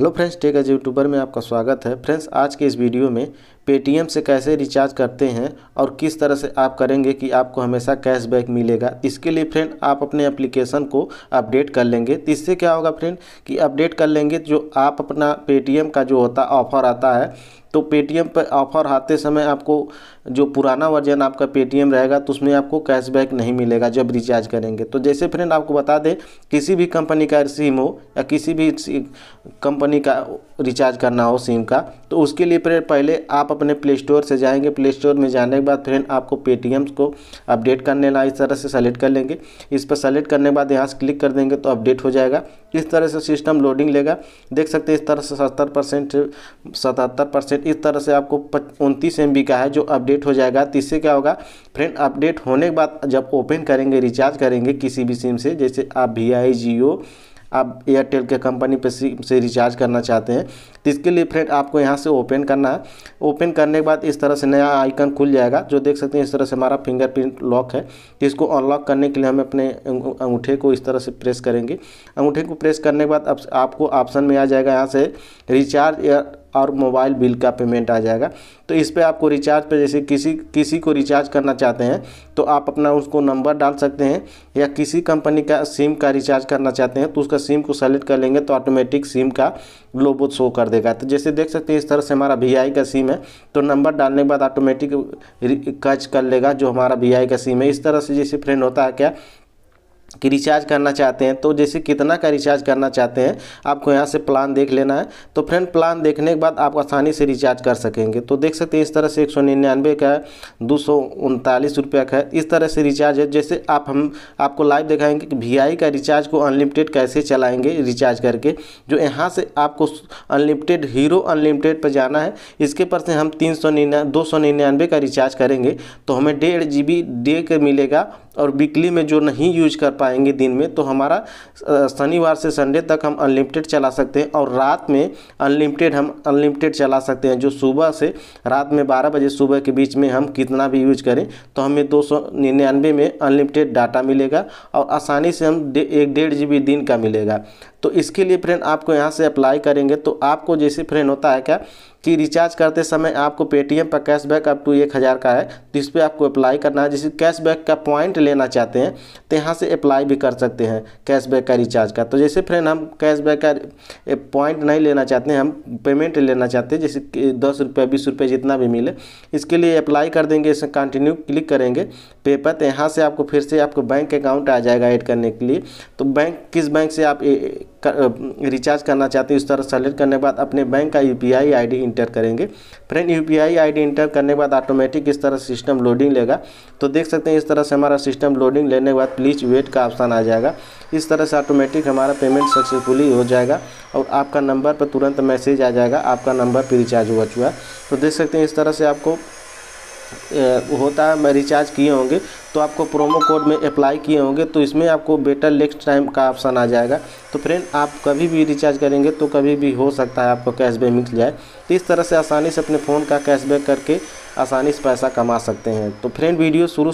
hello friends tech age YouTuber में आपका स्वागत है फ्रेंड्स आज के इस वीडियो में पेटीएम से कैसे रिचार्ज करते हैं और किस तरह से आप करेंगे कि आपको हमेशा कैशबैक मिलेगा इसके लिए फ्रेंड आप अपने एप्लीकेशन को अपडेट कर लेंगे तो इससे क्या होगा फ्रेंड कि अपडेट कर लेंगे जो आप अपना पेटीएम का जो होता ऑफर आता है तो पेटीएम पर ऑफर आते समय आपको जो पुराना वर्जन आपका पेटीएम रहेगा तो उसमें आपको कैशबैक नहीं मिलेगा जब रिचार्ज करेंगे तो जैसे फ्रेंड आपको बता दें किसी भी कंपनी का सिम हो या किसी भी कंपनी का रिचार्ज करना हो सिम का तो उसके लिए फिर पहले आप अपने प्ले स्टोर से जाएंगे प्ले स्टोर में जाने के बाद फ्रेंड आपको पेटीएम को अपडेट करने ला इस तरह से सेलेक्ट कर लेंगे इस पर सेलेक्ट करने के बाद यहाँ से क्लिक कर देंगे तो अपडेट हो जाएगा इस तरह से सिस्टम लोडिंग लेगा देख सकते हैं इस तरह से सत्तर परसेंट सतहत्तर परसेंट इस तरह से आपको उनतीस एम का है जो अपडेट हो जाएगा तो इससे क्या होगा फ्रेंड अपडेट होने के बाद जब ओपन करेंगे रिचार्ज करेंगे किसी भी सिम से जैसे आप वी आई जियो आप एयरटेल के कंपनी पे से रिचार्ज करना चाहते हैं तो इसके लिए फ्रेंड आपको यहाँ से ओपन करना है ओपन करने के बाद इस तरह से नया आइकन खुल जाएगा जो देख सकते हैं इस तरह से हमारा फिंगरप्रिंट लॉक है तो इसको अनलॉक करने के लिए हम अपने अंगूठे को इस तरह से प्रेस करेंगे अंगूठे को प्रेस करने के बाद आपको ऑप्शन में आ जाएगा यहाँ से रिचार्ज एयर और मोबाइल बिल का पेमेंट आ जाएगा तो इस पर आपको रिचार्ज पर जैसे किसी किसी को रिचार्ज करना चाहते हैं तो आप अपना उसको नंबर डाल सकते हैं या किसी कंपनी का सिम का रिचार्ज करना चाहते हैं तो उसका सिम को सेलेक्ट कर लेंगे तो ऑटोमेटिक सिम का लोबो शो कर देगा तो जैसे देख सकते हैं इस तरह से हमारा वी का सिम है तो नंबर डालने के बाद ऑटोमेटिक कच कर लेगा जो हमारा वी का सिम है इस तरह से जैसे फ्रेंड होता है क्या कि रिचार्ज करना चाहते हैं तो जैसे कितना का रिचार्ज करना चाहते हैं आपको यहाँ से प्लान देख लेना है तो फ्रेंड प्लान देखने के बाद आप आसानी से रिचार्ज कर सकेंगे तो देख सकते हैं इस तरह से एक सौ निन्यानवे का है दो सौ उनतालीस रुपये का है इस तरह से रिचार्ज है जैसे आप हम आपको लाइव दिखाएंगे कि वी का रिचार्ज को अनलिमिटेड कैसे चलाएँगे रिचार्ज करके जो यहाँ से आपको अनलिमिटेड हीरो अनलिमिटेड पर जाना है इसके पर से हम तीन सौ निन्या दो सौ निन्यानवे का रिचार्ज करेंगे तो हमें डेढ़ जी बी डे का मिलेगा और वीकली में जो नहीं यूज कर पाएंगे दिन में तो हमारा शनिवार से संडे तक हम अनलिमिटेड चला सकते हैं और रात में अनलिमिटेड हम अनलिमिटेड चला सकते हैं जो सुबह से रात में बारह बजे सुबह के बीच में हम कितना भी यूज करें तो हमें दो में अनलिमिटेड डाटा मिलेगा और आसानी से हम एक डेढ़ जी दिन का मिलेगा तो इसके लिए फ्रेंड आपको यहाँ से अप्लाई करेंगे तो आपको जैसे फ्रेंड होता है क्या कि रिचार्ज करते समय आपको पेटीएम पर कैशबैक अप टू एक हज़ार का है तो इस पर आपको अप्लाई करना है जैसे कैशबैक का पॉइंट लेना चाहते हैं तो यहाँ से अप्लाई भी कर सकते हैं कैशबैक का रिचार्ज का तो जैसे फ्रेंड हम कैशबैक का पॉइंट नहीं लेना चाहते हैं हम पेमेंट लेना चाहते हैं जैसे दस रुपये बीस रुपये जितना भी मिले इसके लिए अप्लाई कर देंगे इसमें कंटिन्यू क्लिक करेंगे पे पर तो यहाँ से आपको फिर से आपको बैंक अकाउंट आ जाएगा ऐड करने के लिए तो बैंक किस बैंक से आप कर, रिचार्ज करना चाहते हैं उस तरह सेलेक्ट करने के बाद अपने बैंक का U P I I D enter करेंगे friend U P I I D enter करने के बाद ऑटोमेटिक इस तरह सिस्टम लोडिंग लेगा तो देख सकते हैं इस तरह से हमारा सिस्टम लोडिंग लेने के बाद प्लीज वेट का ऑप्शन आ जाएगा इस तरह से ऑटोमेटिक हमारा पेमेंट सक्सेसफुली हो जाएगा और आपका नंबर पर तुरंत मैसेज आ जाएगा आपका नंबर पर रिचार्ज हुआ चुका है तो देख सकते हैं इस तरह से आपको होता है मैं रिचार्ज किए होंगे तो आपको प्रोमो कोड में अप्लाई किए होंगे तो इसमें आपको बेटर नेक्स्ट टाइम का ऑप्शन आ जाएगा तो फ्रेंड आप कभी भी रिचार्ज करेंगे तो कभी भी हो सकता है आपको कैशबैक मिल जाए तो इस तरह से आसानी से अपने फ़ोन का कैशबैक करके आसानी से पैसा कमा सकते हैं तो फ्रेंड वीडियो शुरू